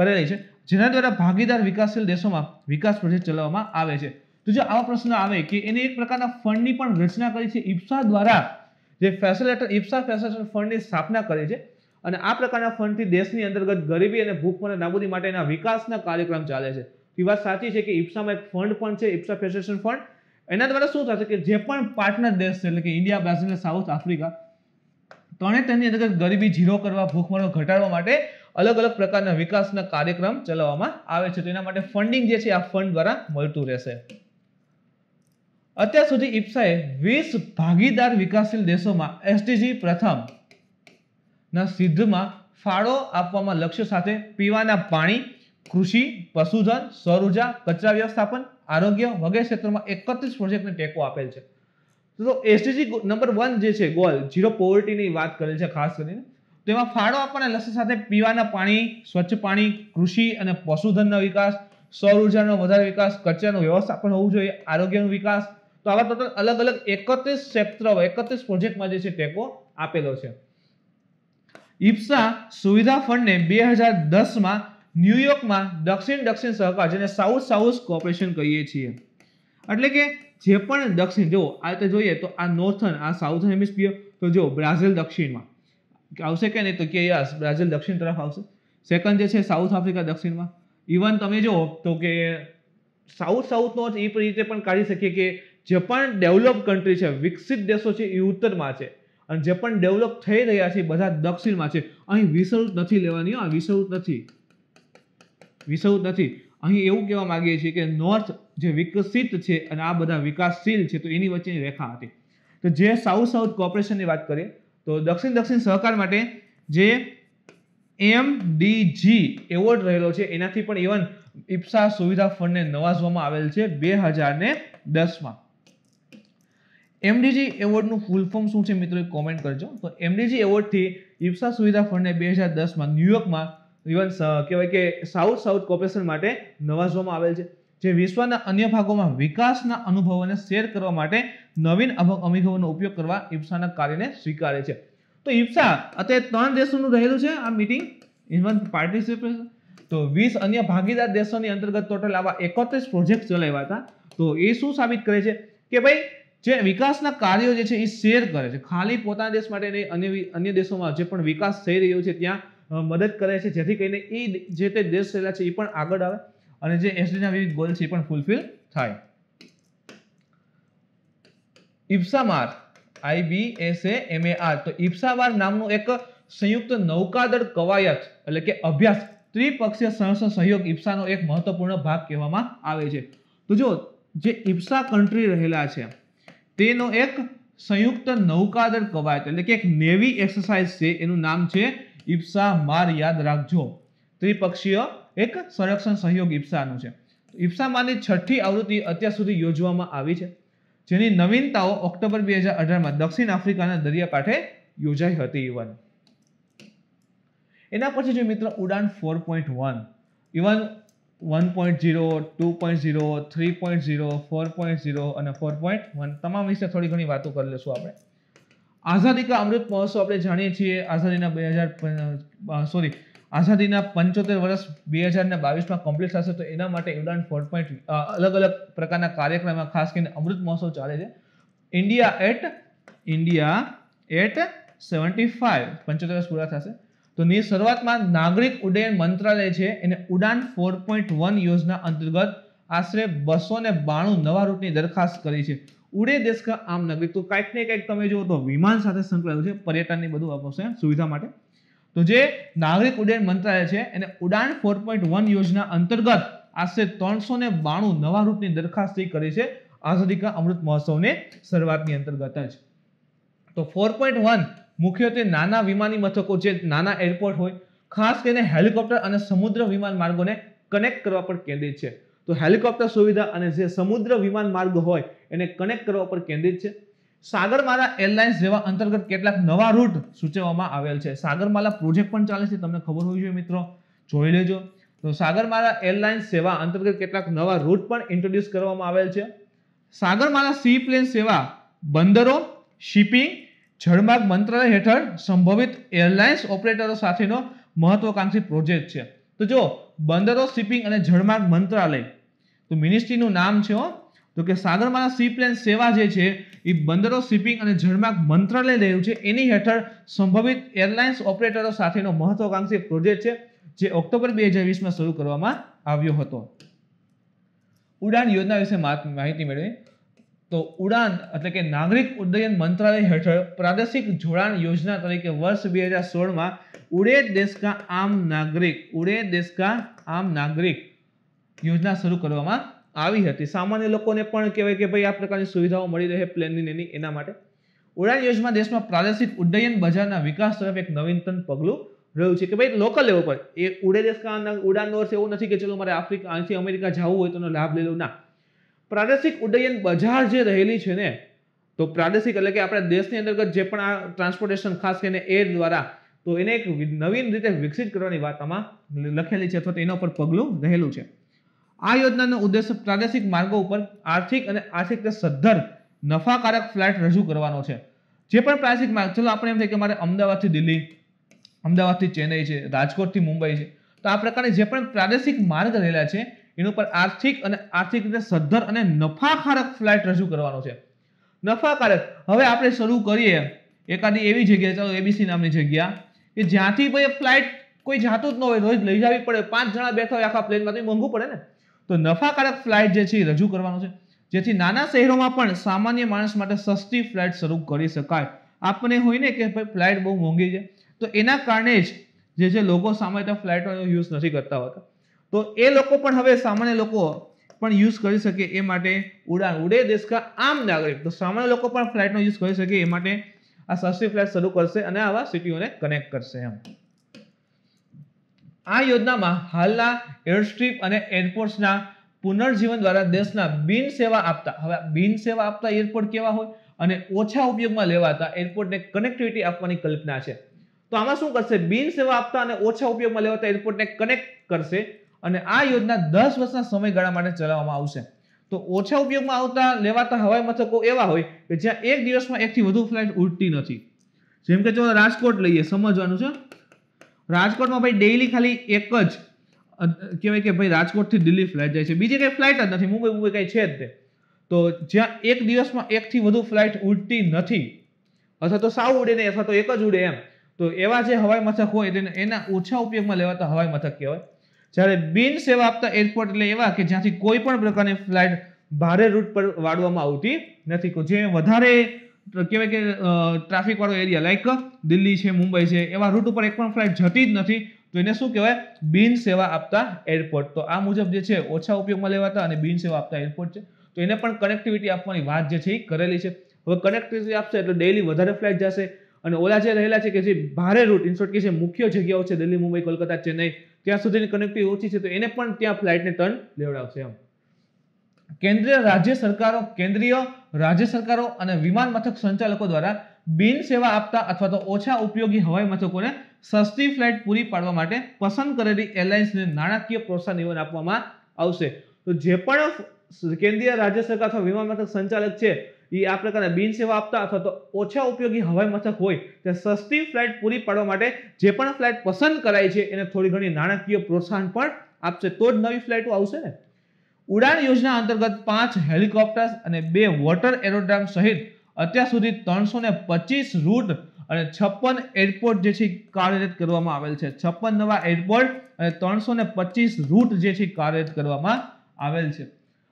કરેલી છે જેના દ્વારા ભાગીદાર વિકાસશીલ દેશોમાં વિકાસ પ્રોજેક્ટ ચલાવવામાં આવે છે તો જો આવા પ્રશ્ન આવે કે એને એક પ્રકારના ફંડની પણ રચના કરી છે ઇપ્સા દ્વારા જે ફેસિલેટર ઇપ્સા ફેસિલેટર ફંડની સ્થાપના કરી છે અને આ પ્રકારના ફંડથી દેશની અંતર્ગત ગરીબી અને ભૂખમરા નાબૂદી માટેના વિકાસના કાર્યક્રમ ચાલે છે એ વાત સાચી છે કે ઇપ્સામાં એક ફંડ પણ છે ઇપ્સા ફેસિલેશન ફંડ એના દ્વારા શું થશે કે જે પણ પાર્ટનર દેશ છે એટલે કે ઇન્ડિયા બ્રાઝિલ સાઉથ આફ્રિકા ત્રણે તેની અંતર્ગત ગરીબી ઝીરો કરવા ભૂખમરો ઘટાડવા માટે અલગ અલગ પ્રકારના વિકાસના કાર્યક્રમ ચલાવવામાં આવે છે તો એના માટે ફંડિંગ જે છે આ ફંડ દ્વારા મળતું રહેશે અત્યાર સુધી ઇપ્સાએ વીસ ભાગીદાર વિકાસશીલ દેશોમાં એસડીજી પ્રથમ ના સિદ્ધમાં ફાળો આપવામાં લક્ષ્ય સાથે પીવાના પાણી કૃષિ પશુધન સૌર સ્વરૂર્જા કચરા વ્યવસ્થાપન આરોગ્ય વગેરે ક્ષેત્રમાં એકત્રીસ પ્રોજેક્ટને ટેકો આપેલ છે તો એસડીજી નંબર વન જે છે ગોલ ઝીરો પોવર્ટીની વાત કરેલ છે ખાસ કરીને તેમાં ફાળો આપવાના લક્ષ્ય સાથે પીવાના પાણી સ્વચ્છ પાણી કૃષિ અને પશુધનનો વિકાસ સૌર ઉર્જાનો વધારે વિકાસ કચરાનું વ્યવસ્થાપન હોવું જોઈએ આરોગ્યનો વિકાસ તો આવા ટોટલ અલગ અલગ એકત્રીસ ક્ષેત્ર એકત્રીસ પ્રોજેક્ટમાં જે છે ટેકો આપેલો છે ઇપ્સા સુવિધા ફંડને બે હજાર દસમાં ન્યુયોર્કમાં દક્ષિણ દક્ષિણ સહકાર જેને સાઉથ સાઉથ કોઓપરેશન કહીએ છીએ એટલે કે જે પણ દક્ષિણ જો આ રીતે જોઈએ તો આ નોર્થન આ સાઉથન હેમિસ્ફિયર તો જો બ્રાઝિલ દક્ષિણમાં આવશે કે નહીં તો કે યસ બ્રાઝિલ દક્ષિણ તરફ આવશે સેકન્ડ જે છે સાઉથ આફ્રિકા દક્ષિણમાં ઇવન તમે જુઓ તો કે સાઉથ સાઉથનો એ રીતે પણ કાઢી શકીએ કે જે પણ ડેવલપ કન્ટ્રી છે વિકસિત દેશો છે એ ઉત્તરમાં છે અને જે પણ ડેવલપ થઈ રહ્યા છે બધા દક્ષિણમાં છે અહીં વિષવૃત નથી લેવાની આ વિષવૃત નથી વિષવૃત નથી અહીં એવું કહેવા માંગીએ છીએ કે નોર્થ જે વિકસિત છે અને આ બધા વિકાસશીલ છે તો એની વચ્ચેની રેખા હતી તો જે સાઉથ સાઉથ કોર્પોરેશનની વાત કરીએ તો દક્ષિણ દક્ષિણ સહકાર માટે જે એમ ડી જી એવોર્ડ રહેલો છે એનાથી પણ ઇવન ઇપ્સા સુવિધા ફંડને નવાજવામાં આવેલ છે બે હજાર ને દસમાં એમડીજી એવોર્ડનું ફૂલ ફોર્મ શું છે મિત્રો કોમેન્ટ કરજો તો એમડીજી એવોર્ડથી ઈપ્સા સુવિધા ફંડને બે હજાર દસમાં ન્યુયોર્કમાં ઇવન કહેવાય કે સાઉથ સાઉથ કોપરેશન માટે નવાજવામાં આવેલ છે જે વિશ્વના અન્ય ભાગોમાં વિકાસના અનુભવોને શેર કરવા માટે નવીન અનુભવોનો ઉપયોગ કરવા ઈપ્સાના કાર્યને સ્વીકારે છે તો ઈપ્સા અત્યારે ત્રણ દેશોનું રહેલું છે આ મિટિંગ ઇવન પાર્ટિસિપેશન તો વીસ અન્ય ભાગીદાર દેશોની અંતર્ગત ટોટલ આવા એકત્રીસ પ્રોજેક્ટ ચલાવ્યા હતા તો એ શું સાબિત કરે છે કે ભાઈ જે વિકાસના કાર્યો જે છે એ શેર કરે છે ખાલી પોતાના દેશ માટે નહીં અન્ય અન્ય દેશોમાં જે પણ વિકાસ થઈ રહ્યો છે ત્યાં મદદ કરે છે જેથી કરીને એ જે તે દેશ રહેલા છે એ પણ આગળ આવે અને જે એસડીના વિવિધ ગોલ છે એ પણ ફૂલફિલ થાય ઇપ્સામાર આઈ બી એસ એ એમ એ આર તો ઇપ્સામાર નામનું એક સંયુક્ત નૌકાદળ કવાયત એટલે કે અભ્યાસ ત્રિપક્ષીય સંરક્ષણ સહયોગ ઇપ્સાનો એક મહત્વપૂર્ણ ભાગ કહેવામાં આવે છે તો જો જે ઇપ્સા કન્ટ્રી રહેલા છે તેનો એક સંયુક્ત નૌકાદળ કવાયત એટલે કે એક નેવી એક્સરસાઇઝ છે એનું નામ છે ઇપ્સા માર યાદ રાખજો ત્રિપક્ષીય એક સંરક્ષણ સહયોગ ઇપ્સાનું છે ઇપ્સામાંની છઠ્ઠી આવૃત્તિ અત્યાર સુધી યોજવામાં આવી છે જેની નવીનતાઓ ઓક્ટોબર બે હજાર અઢારમાં દક્ષિણ આફ્રિકાના દરિયાકાંઠે યોજાઈ હતી ઇવન એના પછી જે મિત્ર UDAN four point one even one point zero two point zero three point zero four point zero અને ફોર પોઈન્ટ વન તમામ વિશે થોડી ઘણી વાતો કરી લઈશું આપણે આઝાદી કા અમૃત મહોત્સવ આપણે જાણીએ છીએ આઝાદીના બે હજાર સોરી આઝાદીના પંચોતેર વર્ષ બે હજાર ને બાવીસમાં કમ્પ્લીટ થશે તો એના માટે ઇવડાન ફોર પોઈન્ટ અલગ અલગ પ્રકારના કાર્યક્રમમાં ખાસ કરીને અમૃત મહોત્સવ ચાલે છે India at India at seventy five પંચોતેર વર્ષ પૂરા થશે તો ની શરૂઆતમાં નાગરિક ઉડ્ડયન મંત્રાલય છે એને ઉડાન ફોર પોઈન્ટ વન યોજના અંતર્ગત આશરે બસો ને બાણું નવા રૂટની દરખાસ્ત કરી છે ઉડે દેશ કા આમ નાગરિક તો કાંઈક ને કાંઈક તમે જુઓ તો વિમાન સાથે સંકળાયેલું છે પર્યટનની બધું આપશે સુવિધા માટે તો જે નાગરિક ઉડ્ડયન મંત્રાલય છે એને ઉડાન ફોર પોઈન્ટ વન યોજના અંતર્ગત આશરે ત્રણસો ને બાણું નવા રૂટની દરખાસ્ત કરી છે આઝાદી કા અમૃત મહોત્સવની શરૂઆતની અંતર્ગત જ તો ફોર પોઈન્ટ વન મુખ્યત્વે નાના વિમાની મથકો જે નાના એરપોર્ટ હોય ખાસ કરીને હેલિકોપ્ટર અને સમુદ્ર વિમાન માર્ગોને કનેક્ટ કરવા પર કેન્દ્રિત છે તો હેલિકોપ્ટર સુવિધા અને જે સમુદ્ર વિમાન માર્ગ હોય એને કનેક્ટ કરવા પર કેન્દ્રિત છે સાગરમાલા એરલાઇન્સ જેવા અંતર્ગત કેટલાક નવા રૂટ સૂચવવામાં આવેલ છે સાગરમાલા પ્રોજેક્ટ પણ ચાલે છે તમને ખબર હોવી જોઈએ મિત્રો જોઈ લેજો તો સાગરમાલા એરલાઇન્સ સેવા અંતર્ગત કેટલાક નવા રૂટ પણ ઇન્ટ્રોડ્યુસ કરવામાં આવેલ છે સાગરમાલા સી પ્લેન સેવા બંદરો શિપિંગ જળમાર્ગ મંત્રાલય હેઠળ સંભવિત એરલાઇન્સ ઓપરેટરો સાથેનો મહત્વકાંક્ષી પ્રોજેક્ટ છે તો જો બંદરો શિપિંગ અને જળમાર્ગ મંત્રાલય તો મિનિસ્ટ્રીનું નામ છે તો કે સાગરમાના સીપ્લેન સેવા જે છે એ બંદરો શિપિંગ અને જળમાર્ગ મંત્રાલય રહ્યું છે એની હેઠળ સંભવિત એરલાઇન્સ ઓપરેટરો સાથેનો મહત્વકાંક્ષી પ્રોજેક્ટ છે જે ઓક્ટોબર બે હજાર વીસમાં શરૂ કરવામાં આવ્યો હતો ઉડાન યોજના વિશે માહિતી મેળવી તો ઉડાન એટલે કે નાગરિક ઉડ્ડયન મંત્રાલય હેઠળ પ્રાદેશિક જોડાણ યોજના તરીકે વર્ષ બે હજાર સોળમાં ઉડે દેશ કા આમ નાગરિક ઉડે દેશ કા આમ નાગરિક યોજના શરૂ કરવામાં આવી હતી સામાન્ય લોકોને પણ કહેવાય કે ભાઈ આ પ્રકારની સુવિધાઓ મળી રહે પ્લેનની એની એના માટે ઉડાન યોજના દેશમાં પ્રાદેશિક ઉડ્ડયન બજારના વિકાસ તરફ એક નવીનતમ પગલું રહ્યું છે કે ભાઈ લોકલ લેવલ પર એ ઉડે દેશ કા ઉડાનનો અર્થ એવું નથી કે ચલો મારે આફ્રિકા અહીંથી અમેરિકા જવું હોય તો લાભ લઈ લઉં ના પ્રાદેશિક ઉડ્ડયન બજાર જે રહેલી છે ને તો પ્રાદેશિક એટલે કે આપણે દેશની અંતર્ગત જે પણ આ ટ્રાન્સપોર્ટેશન ખાસ કરીને એર દ્વારા તો એને એક નવીન રીતે વિકસિત કરવાની વાત આમાં લખેલી છે અથવા તો એના ઉપર પગલું રહેલું છે આ યોજનાનો ઉદ્દેશ પ્રાદેશિક માર્ગો ઉપર આર્થિક અને આર્થિક રીતે સદ્ધર નફાકારક ફ્લેટ રજૂ કરવાનો છે જે પણ પ્રાદેશિક માર્ગ ચલો આપણે એમ થાય કે મારે અમદાવાદથી દિલ્હી અમદાવાદથી ચેન્નઈ છે રાજકોટથી મુંબઈ છે તો આ પ્રકારની જે પણ પ્રાદેશિક માર્ગ રહેલા છે એનું ઉપર આર્થિક અને આર્થિક રીતે સદ્ધર અને નફાકારક ફ્લાઇટ રજૂ કરવાનો છે નફાકારક હવે આપણે શરૂ કરીએ એકાદી એવી જગ્યા ચાલો એબીસી નામની જગ્યા કે જ્યાંથી ભાઈ ફ્લાઇટ કોઈ જાતું જ ન હોય રોજ લઈ જવી પડે પાંચ જણા બેઠા હોય આખા પ્લેનમાંથી તો મોંઘું પડે ને તો નફાકારક ફ્લાઇટ જે છે એ રજૂ કરવાનો છે જેથી નાના શહેરોમાં પણ સામાન્ય માણસ માટે સસ્તી ફ્લાઇટ શરૂ કરી શકાય આપણે હોય ને કે ભાઈ ફ્લાઇટ બહુ મોંઘી છે તો એના કારણે જ જે છે લોકો સામાન્ય ફ્લાઇટોનો યુઝ નથી કરતા હોતા તો એ લોકો પણ હવે સામાન્ય લોકો પણ યુઝ કરી શકે એ માટે ઉડાન ઉડે દેશ કા આમ નાગરિક તો સામાન્ય લોકો પણ ફ્લાઇટનો યુઝ કરી શકે એ માટે આ સસ્તી ફ્લાઇટ શરૂ કરશે અને આવા સિટીઓને કનેક્ટ કરશે એમ આ યોજનામાં હાલના એરસ્ટ્રીપ અને એરપોર્ટ્સના પુનર્જીવન દ્વારા દેશના બિન સેવા આપતા હવે બિન સેવા આપતા એરપોર્ટ કેવા હોય અને ઓછા ઉપયોગમાં લેવાતા એરપોર્ટને કનેક્ટિવિટી આપવાની કલ્પના છે તો આમાં શું કરશે બિન સેવા આપતા અને ઓછા ઉપયોગમાં લેવાતા એરપોર્ટને કનેક્ટ કરશે અને આ યોજના દસ વર્ષના સમયગાળા માટે ચલાવવામાં આવશે તો ઓછા ઉપયોગમાં આવતા લેવાતા હવાઈ મથકો એવા હોય કે જ્યાં એક દિવસમાં એકથી વધુ ફ્લાઇટ ઉડતી નથી જેમ કે જો રાજકોટ લઈએ સમજવાનું છે રાજકોટમાં ભાઈ ડેઇલી ખાલી એક જ કહેવાય કે ભાઈ રાજકોટથી દિલ્હી ફ્લાઇટ જાય છે બીજી કંઈ ફ્લાઇટ જ નથી મુંબઈ મુંબઈ કંઈ છે જ તે તો જ્યાં એક દિવસમાં એકથી વધુ ફ્લાઇટ ઉડતી નથી અથવા તો સાવ ઉડે નહીં અથવા તો એક જ ઉડે એમ તો એવા જે હવાઈ મથક હોય તેને એના ઓછા ઉપયોગમાં લેવાતા હવાઈ મથક કહેવાય જ્યારે બિન સેવા આપતા એરપોર્ટ એટલે એવા કે જ્યાંથી કોઈ પણ પ્રકારની ફ્લાઇટ ભારે રૂટ પર વાળવામાં આવતી નથી જે વધારે કહેવાય કે ટ્રાફિક વાળો એરિયા લાઇક દિલ્હી છે મુંબઈ છે એવા રૂટ ઉપર એક પણ ફ્લાઇટ જતી જ નથી તો એને શું કહેવાય બિન સેવા આપતા એરપોર્ટ તો આ મુજબ જે છે ઓછા ઉપયોગમાં લેવાતા અને બિન સેવા આપતા એરપોર્ટ છે તો એને પણ કનેક્ટિવિટી આપવાની વાત જે છે એ કરેલી છે હવે કનેક્ટિવિટી આપશે એટલે ડેલી વધારે ફ્લાઇટ જશે અને ઓલા જે રહેલા છે કે જે ભારે રૂટ ઇન્સોર્ટ કે છે મુખ્ય જગ્યાઓ છે દિલ્હી મુંબઈ કોલકાતા ચેન્નઈ ત્યાં સુધીની કનેક્ટિવિટી ઓછી છે તો એને પણ ત્યાં ફ્લાઇટને ટર્ન લેવડાવશે એમ કેન્દ્રીય રાજ્ય સરકારો કેન્દ્રીય રાજ્ય સરકારો અને વિમાન મથક સંચાલકો દ્વારા બિન સેવા આપતા અથવા તો ઓછા ઉપયોગી હવાઈ મથકોને સસ્તી ફ્લાઇટ પૂરી પાડવા માટે પસંદ કરેલી એરલાઇન્સને નાણાકીય પ્રોત્સાહન નિવન આપવામાં આવશે તો જે પણ કેન્દ્રીય રાજ્ય સરકાર અથવા વિમાન મથક સંચાલક છે એ આ પ્રકારના બિન સેવા આપતા અથવા તો ઓછા ઉપયોગી હવાઈ મથક હોય ત્યાં સસ્તી ફ્લાઇટ પૂરી પાડવા માટે જે પણ ફ્લાઇટ પસંદ કરાય છે એને થોડી ઘણી નાણાકીય પ્રોત્સાહન પણ આપશે તો જ નવી ફ્લાઇટો આવશે ને ઉડાન યોજના અંતર્ગત પાંચ હેલિકોપ્ટર્સ અને બે વોટર એરોડ્રામ સહિત અત્યાર સુધી ત્રણસો ને પચીસ રૂટ અને છપ્પન એરપોર્ટ જે છે કાર્યરત કરવામાં આવેલ છે છપ્પન નવા એરપોર્ટ અને ત્રણસો ને પચીસ રૂટ જે છે કાર્યરત કરવામાં આવેલ છે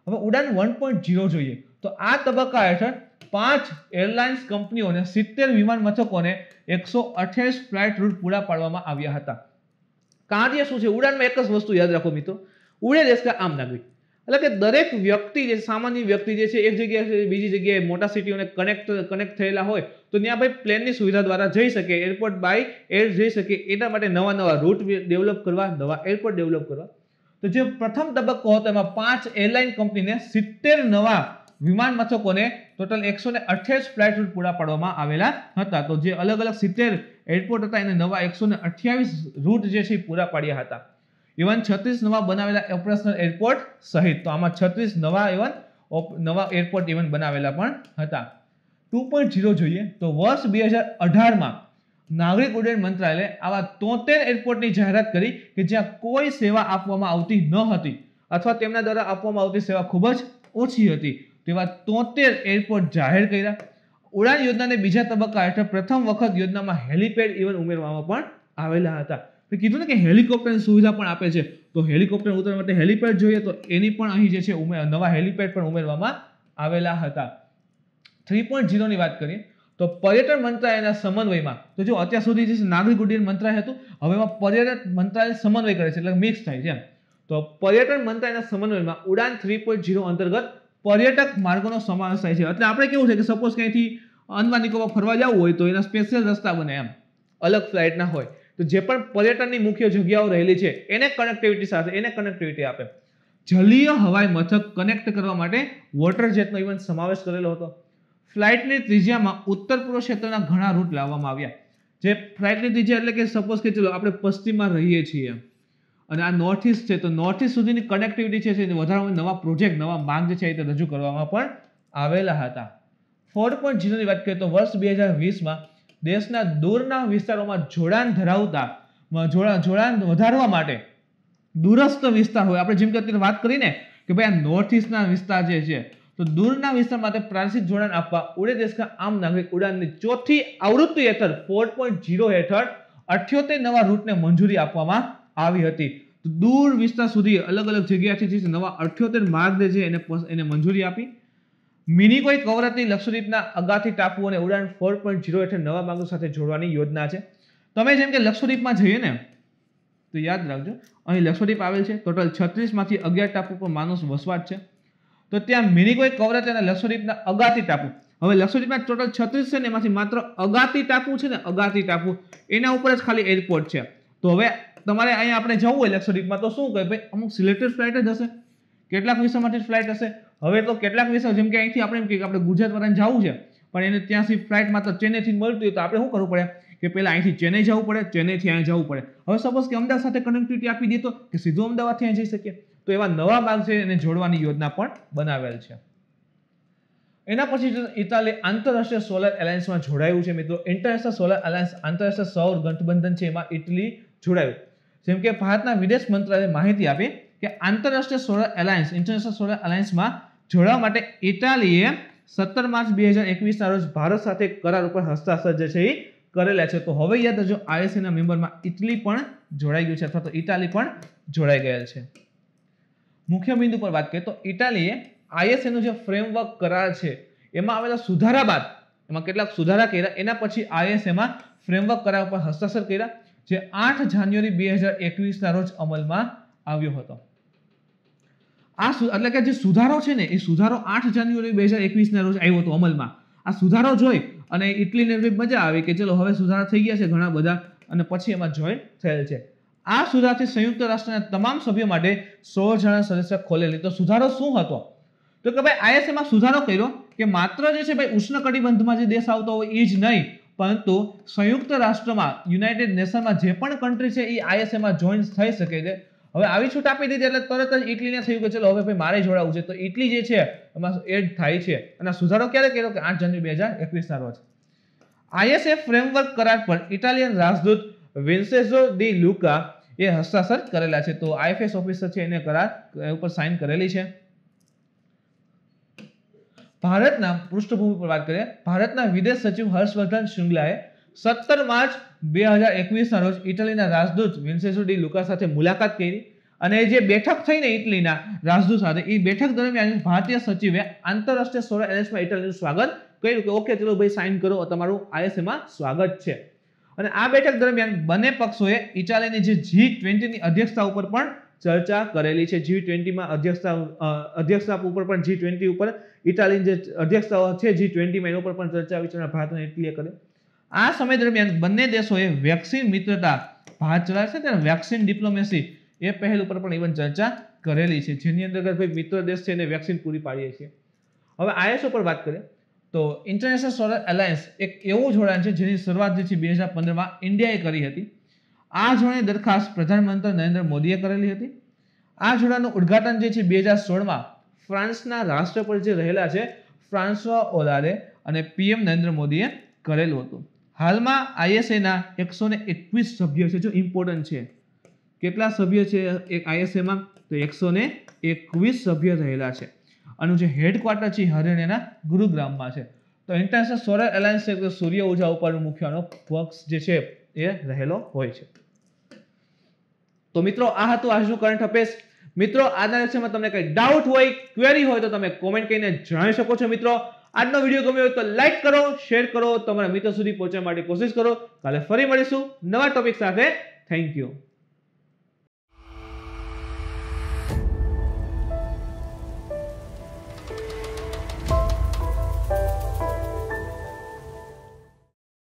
હવે ઉડાન વન પોઈન્ટ ઝીરો જોઈએ તો આ તબક્કા હેઠળ પાંચ એરલાઇન્સ કંપનીઓને સિત્તેર વિમાન મથકોને એકસો અઠ્યાવીસ ફ્લાઇટ રૂટ પૂરા પાડવામાં આવ્યા હતા કાર્ય શું છે ઉડાનમાં એક જ વસ્તુ યાદ રાખો મિત્રો ઉડે દેશ કે આમ નાગરિક એટલે કે દરેક વ્યક્તિ જે સામાન્ય વ્યક્તિ જે છે એક જગ્યાએ બીજી જગ્યાએ મોટા સિટીઓને કનેક્ટ કનેક્ટ થયેલા હોય તો ત્યાં ભાઈ પ્લેનની સુવિધા દ્વારા જઈ શકે એરપોર્ટ બાય એર જઈ શકે એના માટે નવા નવા રૂટ ડેવલપ કરવા નવા એરપોર્ટ ડેવલપ કરવા તો જે પ્રથમ તબક્કો હતો એમાં પાંચ એરલાઇન કંપનીને સિત્તેર નવા વિમાન મથકોને ટોટલ એકસો ને અઠ્યાવીસ ફ્લાઇટ રૂટ પૂરા પાડવામાં આવેલા હતા તો જે અલગ અલગ સિત્તેર એરપોર્ટ હતા એને નવા એકસો ને અઠ્યાવીસ રૂટ જે છે પૂરા પાડ્યા હતા ઇવન છત્રીસ નવા બનાવેલા ઓપરેશનલ એરપોર્ટ સહિત તો આમાં છત્રીસ નવા ઇવન નવા એરપોર્ટ ઇવન બનાવેલા પણ હતા ટુ પોઈન્ટ ઝીરો જોઈએ તો વર્ષ બે હજાર અઢારમાં નાગરિક ઉડ્ડયન મંત્રાલયે આવા તોતેર એરપોર્ટની જાહેરાત કરી કે જ્યાં કોઈ સેવા આપવામાં આવતી ન હતી અથવા તેમના દ્વારા આપવામાં આવતી સેવા ખૂબ જ ઓછી હતી તેવા તોતેર એરપોર્ટ જાહેર કર્યા ઉડાન યોજનાને બીજા તબક્કા હેઠળ પ્રથમ વખત યોજનામાં હેલિપેડ ઇવન ઉમેરવામાં પણ આવેલા હતા તો કીધું ને કે હેલિકોપ્ટર સુવિધા પણ આપે છે તો હેલિકોપ્ટર ઉતરવા માટે હેલિપેડ જોઈએ તો એની પણ અહીં જે છે ઉમે નવા હેલિપેડ પણ ઉમેરવામાં આવેલા હતા થ્રી પોઈન્ટ જીરોની વાત કરીએ તો પર્યટન મંત્રાલયના સમન્વયમાં તો જો અત્યાર સુધી જે નાગરિક ઉડ્ડયન મંત્રાલય હતું હવે એમાં પર્યટન મંત્રાલય સમન્વય કરે છે એટલે મિક્સ થાય છે તો પર્યટન મંત્રાલયના સમન્વયમાં ઉડાન થ્રી પોઈન્ટ ઝીરો અંતર્ગત પર્યટક માર્ગોનો સમાવેશ થાય છે એટલે આપણે કેવું છે કે સપોઝ ક્યાંયથી અનવાનિકોમાં ફરવા જવું હોય તો એના સ્પેશિયલ રસ્તા બને એમ અલગ ફ્લાઇટના હોય તો જે પણ પર્યટનની મુખ્ય જગ્યાઓ રહેલી છે એને કનેક્ટિવિટી સાથે એને કનેક્ટિવિટી આપે જલીય હવાઈ મથક કનેક્ટ કરવા માટે વોટર જેટનો ઇવન સમાવેશ કરેલો હતો ફ્લાઇટની ત્રિજ્યામાં ઉત્તર પૂર્વ ક્ષેત્રના ઘણા રૂટ લાવવામાં આવ્યા જે ફ્લાઇટની ત્રિજ્યા એટલે કે સપોઝ કે ચલો આપણે પશ્ચિમમાં રહીએ છીએ અને આ નોર્થ ઇસ્ટ છે તો નોર્થ ઇસ્ટ સુધીની કનેક્ટિવિટી છે એને વધારવામાં નવા પ્રોજેક્ટ નવા માંગ છે એ રજૂ કરવામાં પણ આવેલા હતા ફોર પોઈન્ટ જીરોની વાત કરીએ તો વર્ષ બે હજાર વીસમાં દેશના દૂરના વિસ્તારોમાં જોડાણ ધરાવતા જોડાણ વધારવા માટે દૂરસ્થ વિસ્તાર હોય આપણે જેમ કે અત્યારે વાત કરીને કે ભાઈ આ નોર્થ ઇસ્ટના વિસ્તાર જે છે તો દૂરના વિસ્તાર માટે પ્રાંતિક જોડાણ આપવા ઉડે દેશના આમ નાગરિક ઉડાનની ચોથી આવૃત્તિ હેઠળ ફોર પોઈન્ટ ઝીરો હેઠળ અઠ્યોતેર નવા રૂટને મંજૂરી આપવામાં આવી હતી તો દૂર વિસ્તાર સુધી અલગ અલગ જગ્યાથી જે નવા અઠ્યોતેર માર્ગને છે એને એને મંજૂરી આપી મિનિકોઈ કવરતની લક્ષદ્વીપના અગાથી ટાપુ અને ઉડાન ફોર પોઈન્ટ ઝીરો હેઠળ નવા માર્ગો સાથે જોડવાની યોજના છે તમે જેમ કે લક્ષદ્વીપમાં જઈએ ને તો યાદ રાખજો અહીં લક્ષદ્વીપ આવેલ છે ટોટલ છત્રીસમાંથી અગિયાર ટાપુ પર માનવ વસવાટ છે તો ત્યાં મિનિકોઈ કવરેજ અને લક્ષદ્વીપના અગાતી ટાપુ હવે લક્ષદ્વીપમાં ટોટલ છત્રીસ છે ને એમાંથી માત્ર અગાતી ટાપુ છે ને અગાતી ટાપુ એના ઉપર જ ખાલી એરપોર્ટ છે તો હવે તમારે અહીંયા આપણે જવું હોય લક્ષદ્વીપમાં તો શું કહે ભાઈ અમુક સિલેક્ટેડ ફ્લાઇટ જ હશે કેટલાક વિષયમાંથી ફ્લાઇટ હશે હવે તો કેટલાક વિષય જેમ કે અહીંથી આપણે એમ કે આપણે ગુજરાતમાં જવું છે પણ એને ત્યાંથી ફ્લાઇટ માત્ર ચેન્નઈથી મળતી હોય તો આપણે શું કરવું પડે કે પહેલાં અહીંથી ચેન્નઈ જવું પડે ચેન્નઈથી અહીંયા જવું પડે હવે સપોઝ કે અમદાવાદ સાથે કનેક્ટિવિટી આપી દે તો કે સીધું અમદાવાદથી અહીં જઈ શકીએ તો એવા નવા એને જોડવાની યોજના પણ બનાવેલ છે એના પછી ઇટાલી આંતરરાષ્ટ્રીય સોલર એલાયન્સમાં જોડાયું છે મિત્રો ઇન્ટરનેશનલ સોલર એલાયન્સ આંતરરાષ્ટ્રીય સૌર ગઠબંધન છે એમાં ઇટલી જોડાયું જેમ કે ભારતના વિદેશ મંત્રાલયે માહિતી આપી કે આંતરરાષ્ટ્રીય સોલર એલાયન્સ ઇન્ટરનેશનલ સોલર એલાયન્સમાં જોડાવા માટે ઇટાલીએ સત્તર માર્ચ બે હજાર એકવીસના રોજ ભારત સાથે કરાર ઉપર હસ્તાક્ષર જે છે એ કરેલા છે તો હવે યાદ રાખજો આઈએસસીના મેમ્બરમાં ઇટલી પણ જોડાઈ ગયું છે અથવા તો ઇટાલી પણ જોડાઈ ગયેલ છે મુખ્ય બિંદુ પર વાત કરીએ તો ઇટાલીએ આઈએસએનું જે ફ્રેમવર્ક કરાર છે એમાં આવેલા સુધારા બાદ એમાં કેટલાક સુધારા કર્યા એના પછી આઈએસએમાં ફ્રેમવર્ક કરાર પર હસ્તાક્ષર કર્યા જે આઠ જાન્યુઆરી બે હજાર એકવીસના રોજ અમલમાં આવ્યો હતો આ એટલે કે જે સુધારો છે ને એ સુધારો આઠ જાન્યુઆરી બે હજાર એકવીસના રોજ આવ્યો હતો અમલમાં આ સુધારો જોઈ અને ઇટલીને મજા આવી કે ચલો હવે સુધારા થઈ ગયા છે ઘણા બધા અને પછી એમાં જોઈન થયેલ છે આ સુધારથી સંયુક્ત રાષ્ટ્રના તમામ સભ્યો માટે સોળ જણા સદસ્ય ખોલેલી તો સુધારો શું હતો તો કે ભાઈ આઈએસએમાં સુધારો કર્યો કે માત્ર જે છે ભાઈ ઉષ્ણ કટિબંધમાં જે દેશ આવતો હોય એ જ નહીં પરંતુ સંયુક્ત રાષ્ટ્રમાં યુનાઇટેડ નેશનમાં જે પણ કન્ટ્રી છે એ આઈએસએમાં જોઈન થઈ શકે છે હવે આવી છૂટ આપી દીધી એટલે તરત જ ઇટલીને થયું કે ચલો હવે ભાઈ મારે જોડાવું છે તો ઇટલી જે છે એમાં એડ થાય છે અને સુધારો ક્યારે કર્યો કે આઠ જાન્યુ બે હજાર એકવીસના રોજ આઈએસએફ ફ્રેમવર્ક કરાર પર ઇટાલિયન રાજદૂત વિન્સેઝો ડી લુકા એ હસ્તાક્ષર કરેલા છે તો આઈએફએસ ઓફિસર છે એને કરાર ઉપર સાઇન કરેલી છે ભારતના પૃષ્ઠભૂમિ પર વાત કરીએ ભારતના વિદેશ સચિવ હર્ષવર્ધન શ્રૃંગલાએ સત્તર માર્ચ બે હજાર એકવીસના રોજ ઇટલીના રાજદૂત વિન્સેસો લુકા સાથે મુલાકાત કરી અને જે બેઠક થઈને ઇટલીના રાજદૂત સાથે એ બેઠક દરમિયાન ભારતીય સચિવે આંતરરાષ્ટ્રીય સોલર એલએસમાં ઇટલીનું સ્વાગત કર્યું કે ઓકે ચલો ભાઈ સાઇન કરો તમારું આઈએસએમાં સ્વાગત છે અને આ બેઠક દરમિયાન બંને પક્ષોએ ઇટાલીની જે જી ટ્વેન્ટીની અધ્યક્ષતા ઉપર પણ ચર્ચા કરેલી છે જી ટ્વેન્ટીમાં અધ્યક્ષતા અધ્યક્ષતા ઉપર પણ જી ટ્વેન્ટી ઉપર ઇટાલીની જે અધ્યક્ષતાઓ છે જી ટ્વેન્ટીમાં એના ઉપર પણ ચર્ચા વિચારણા ભારતને એટલે કરે આ સમય દરમિયાન બંને દેશોએ વેક્સિન મિત્રતા ભારત ચલાવશે તેને વેક્સિન ડિપ્લોમેસી એ પહેલ ઉપર પણ ઇવન ચર્ચા કરેલી છે જેની અંતર્ગત ભાઈ મિત્ર દેશ છે એને વેક્સિન પૂરી પાડીએ છીએ હવે આઈએસ ઉપર વાત કરીએ તો ઇન્ટરનેશનલ સોલર એલાયન્સ એક એવું જોડાણ છે જેની શરૂઆત જે છે બે હજાર પંદરમાં ઇન્ડિયાએ કરી હતી આ જોડાણની દરખાસ્ત પ્રધાનમંત્રી નરેન્દ્ર મોદીએ કરેલી હતી આ જોડાણનું ઉદ્ઘાટન જે છે બે હજાર સોળમાં ફ્રાન્સના રાષ્ટ્રપતિ જે રહેલા છે ફ્રાન્સવા ઓલારે અને પીએમ નરેન્દ્ર મોદીએ કરેલું હતું હાલમાં આઈએસએના એકસો ને એકવીસ સભ્ય છે જો ઇમ્પોર્ટન્ટ છે કેટલા સભ્યો છે એક આઈએસએમાં તો એકસો ને એકવીસ સભ્ય રહેલા છે આનું જે હેડક્વાર્ટર છે હરિયાણાના ગુરુગ્રામમાં છે તો ઇન્ટરનેશનલ સોલર એલાયન્સ સૂર્ય ઉર્જા ઉપર મુખ્યનો ફોક્સ જે છે એ રહેલો હોય છે તો મિત્રો આ હતું આજનું કરંટ અફેર્સ મિત્રો આજના લેક્ચરમાં તમને કંઈ ડાઉટ હોય ક્વેરી હોય તો તમે કોમેન્ટ કરીને જણાવી શકો છો મિત્રો આજનો વિડીયો ગમ્યો હોય તો લાઈક કરો શેર કરો તમારા મિત્રો સુધી પહોંચવા માટે કોશિશ કરો કાલે ફરી મળીશું નવા ટોપિક સાથે થેન્ક યુ